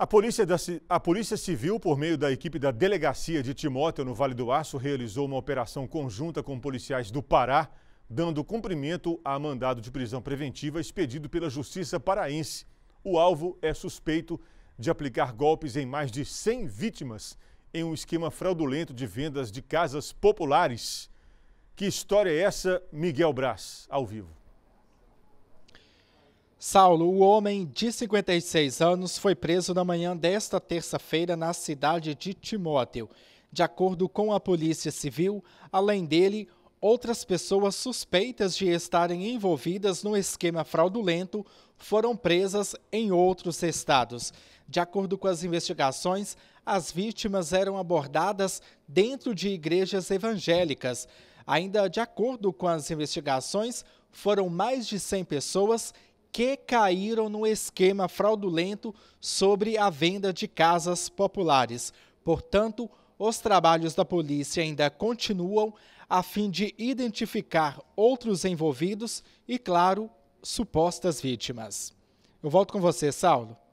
A polícia, da, a polícia, Civil, por meio da equipe da Delegacia de Timóteo, no Vale do Aço, realizou uma operação conjunta com policiais do Pará, dando cumprimento a mandado de prisão preventiva expedido pela Justiça Paraense. O alvo é suspeito de aplicar golpes em mais de 100 vítimas em um esquema fraudulento de vendas de casas populares. Que história é essa, Miguel Braz, ao vivo? Saulo, o homem de 56 anos, foi preso na manhã desta terça-feira na cidade de Timóteo. De acordo com a Polícia Civil, além dele, outras pessoas suspeitas de estarem envolvidas no esquema fraudulento foram presas em outros estados. De acordo com as investigações, as vítimas eram abordadas dentro de igrejas evangélicas. Ainda de acordo com as investigações, foram mais de 100 pessoas que caíram no esquema fraudulento sobre a venda de casas populares. Portanto, os trabalhos da polícia ainda continuam a fim de identificar outros envolvidos e, claro, supostas vítimas. Eu volto com você, Saulo.